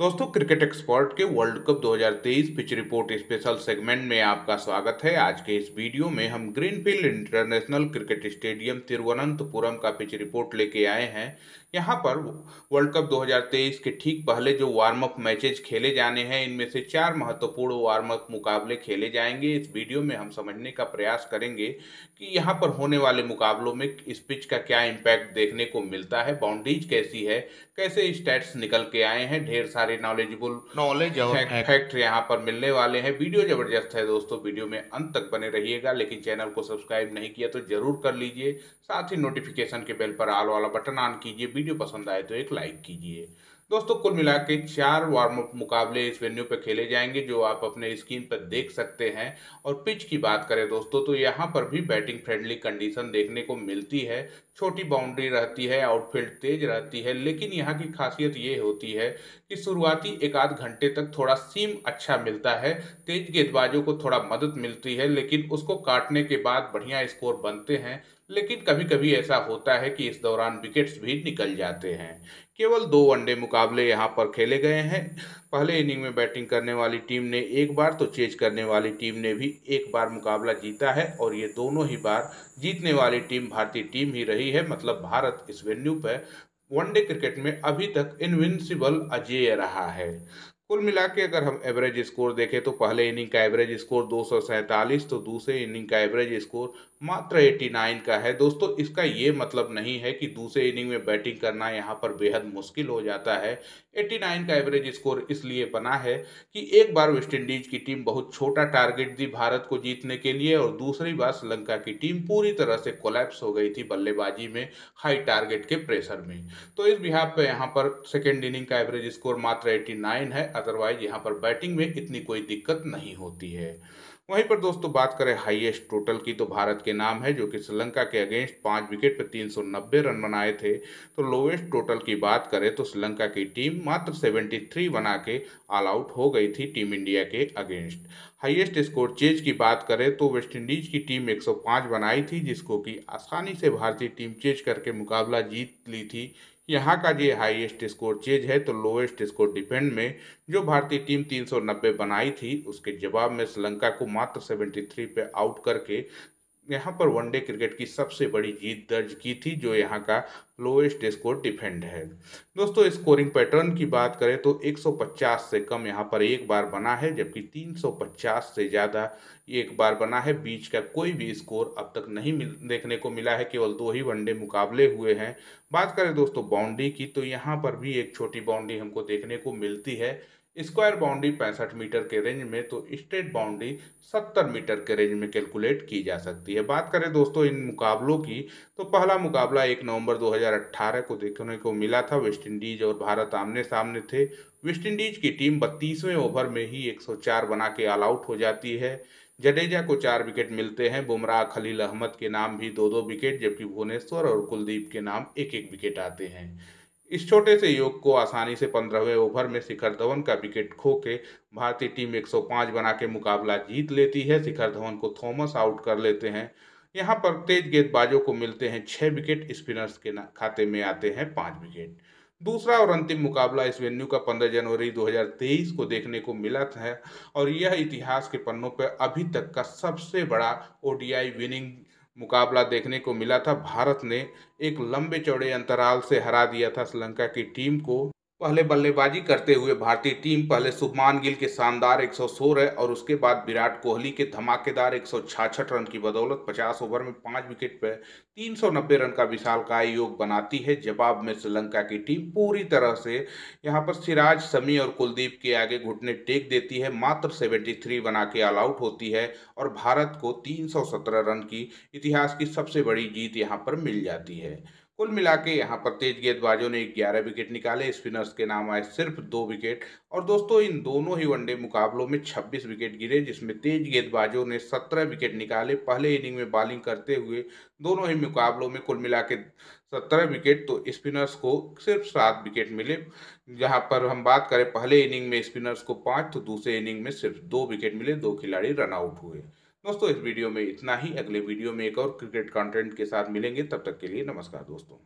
दोस्तों cricket expert के world cup 2023 pitch report special segment में आपका स्वागत है आज के इस वीडियो में हम Greenfield International Cricket Stadium Thiruvananthapuram का पिच रिपोर्ट लेके आए हैं यहाँ पर वर्ल्ड कप 2023 के ठीक पहले जो वार्म अप मैचेज खेले जाने हैं इनमें से चार महत्वपूर्ण वार्म अप मुकाबले खेले जाएंगे इस वीडियो में हम समझने का प्रयास करेंगे कि यहाँ पर होने वाले मुकाबलों में इस पिच का क्या इम्पैक्ट देखने को मिलता है बाउंड्रीज कैसी है कैसे स्टैट्स निकल के आए हैं ढेर सारे सारे नॉलेजेबल नॉलेज और फैक्ट, फैक्ट यहाँ पर मिलने वाले हैं वीडियो जबरदस्त है दोस्तों वीडियो में अंत तक बने रहिएगा लेकिन चैनल को सब्सक्राइब नहीं किया तो जरूर कर लीजिए साथ ही नोटिफिकेशन के बेल पर आल वाला बटन ऑन कीजिए वीडियो पसंद आए तो एक लाइक कीजिए दोस्तों कुल मिला के चार वार्म अप मुकाबले इस वेन्यू पर खेले जाएंगे जो आप अपने स्क्रीन पर देख सकते हैं और पिच की बात करें दोस्तों तो यहाँ पर भी बैटिंग फ्रेंडली कंडीशन देखने को मिलती है छोटी बाउंड्री रहती है आउटफील्ड तेज रहती है लेकिन यहाँ की खासियत ये होती है कि शुरुआती एक आध घंटे तक थोड़ा सीम अच्छा मिलता है तेज गेंदबाजों को थोड़ा मदद मिलती है लेकिन उसको काटने के बाद बढ़िया स्कोर बनते हैं लेकिन कभी कभी ऐसा होता है कि इस दौरान विकेट्स भी निकल जाते हैं केवल दो वनडे मुकाबले यहां पर खेले गए हैं पहले इनिंग में बैटिंग करने वाली टीम ने एक बार तो चेज करने वाली टीम ने भी एक बार मुकाबला जीता है और ये दोनों ही बार जीतने वाली टीम भारतीय टीम ही रही है मतलब भारत इस वेन्यू पर वनडे क्रिकेट में अभी तक इनविंसिबल अजेय रहा है कुल मिला के अगर हम एवरेज स्कोर देखें तो पहले इनिंग का एवरेज स्कोर दो तो दूसरे इनिंग का एवरेज स्कोर मात्र 89 का है दोस्तों इसका ये मतलब नहीं है कि दूसरे इनिंग में बैटिंग करना यहाँ पर बेहद मुश्किल हो जाता है 89 का एवरेज स्कोर इसलिए बना है कि एक बार वेस्ट इंडीज की टीम बहुत छोटा टारगेट दी भारत को जीतने के लिए और दूसरी बार श्रीलंका की टीम पूरी तरह से कोलैप्स हो गई थी बल्लेबाजी में हाई टारगेट के प्रेशर में तो इस बिहार पर यहाँ पर सेकेंड इनिंग का एवरेज स्कोर मात्र एट्टी है अदरवाइज यहाँ पर बैटिंग में इतनी कोई दिक्कत नहीं होती है वहीं पर दोस्तों बात करें हाईएस्ट टोटल की तो भारत के नाम है जो कि श्रीलंका के अगेंस्ट पाँच विकेट पर 390 रन बनाए थे तो लोवेस्ट टोटल की बात करें तो श्रीलंका की टीम मात्र 73 बना के ऑल आउट हो गई थी टीम इंडिया के अगेंस्ट हाईएस्ट स्कोर चेज की बात करें तो वेस्टइंडीज की टीम 105 बनाई थी जिसको कि आसानी से भारतीय टीम चेज करके मुकाबला जीत ली थी यहाँ का ये हाईएस्ट स्कोर चेज है तो लोएस्ट स्कोर डिफेंड में जो भारतीय टीम 390 बनाई थी उसके जवाब में श्रीलंका को मात्र 73 पे आउट करके यहाँ पर वनडे क्रिकेट की सबसे बड़ी जीत दर्ज की थी जो यहाँ का लोएस्ट स्कोर डिफेंड है दोस्तों स्कोरिंग पैटर्न की बात करें तो 150 से कम यहाँ पर एक बार बना है जबकि 350 से ज़्यादा एक बार बना है बीच का कोई भी स्कोर अब तक नहीं मिल देखने को मिला है केवल दो ही वनडे मुकाबले हुए हैं बात करें दोस्तों बाउंड्री की तो यहाँ पर भी एक छोटी बाउंड्री हमको देखने को मिलती है स्क्वायर बाउंड्री पैंसठ मीटर के रेंज में तो स्टेट बाउंड्री सत्तर मीटर के रेंज में कैलकुलेट की जा सकती है बात करें दोस्तों इन मुकाबलों की तो पहला मुकाबला एक नवंबर 2018 को देखने को मिला था वेस्ट इंडीज और भारत आमने सामने थे वेस्ट इंडीज की टीम बत्तीसवें ओवर में ही 104 बना के ऑल आउट हो जाती है जडेजा को चार विकेट मिलते हैं बुमराह खलील अहमद के नाम भी दो दो विकेट जबकि भुवनेश्वर और कुलदीप के नाम एक एक विकेट आते हैं इस छोटे से योग को आसानी से पंद्रहवें ओवर में शिखर धवन का विकेट खो के भारतीय टीम 105 बना के मुकाबला जीत लेती है शिखर धवन को थॉमस आउट कर लेते हैं यहाँ पर तेज गेंदबाजों को मिलते हैं छः विकेट स्पिनर्स के खाते में आते हैं पाँच विकेट दूसरा और अंतिम मुकाबला इस वेन्यू का 15 जनवरी 2023 को देखने को मिला था और यह इतिहास के पन्नों पर अभी तक का सबसे बड़ा ओडीआई विनिंग मुकाबला देखने को मिला था भारत ने एक लंबे चौड़े अंतराल से हरा दिया था श्रीलंका की टीम को पहले बल्लेबाजी करते हुए भारतीय टीम पहले सुभमान गिल के शानदार 116 रन और उसके बाद विराट कोहली के धमाकेदार एक रन की बदौलत 50 ओवर में पाँच विकेट पर 390 रन का विशाल काय योग बनाती है जवाब में श्रीलंका की टीम पूरी तरह से यहां पर सिराज समी और कुलदीप के आगे घुटने टेक देती है मात्र 73 बना के ऑल आउट होती है और भारत को सत्रह रन की इतिहास की सबसे बड़ी जीत यहाँ पर मिल जाती है कुल मिला के यहाँ पर तेज गेंदबाजों ने 11 विकेट निकाले स्पिनर्स के नाम आए सिर्फ दो विकेट और दोस्तों इन दोनों ही वनडे मुकाबलों में 26 विकेट गिरे जिसमें तेज गेंदबाजों ने 17 विकेट निकाले पहले इनिंग में बॉलिंग करते हुए दोनों ही मुकाबलों में कुल मिला के सत्रह विकेट तो स्पिनर्स को सिर्फ सात विकेट मिले जहां पर हम बात करें पहले इनिंग में स्पिनर्स को पाँच तो दूसरे इनिंग में सिर्फ दो विकेट मिले दो खिलाड़ी रनआउट हुए दोस्तों इस वीडियो में इतना ही अगले वीडियो में एक और क्रिकेट कंटेंट के साथ मिलेंगे तब तक के लिए नमस्कार दोस्तों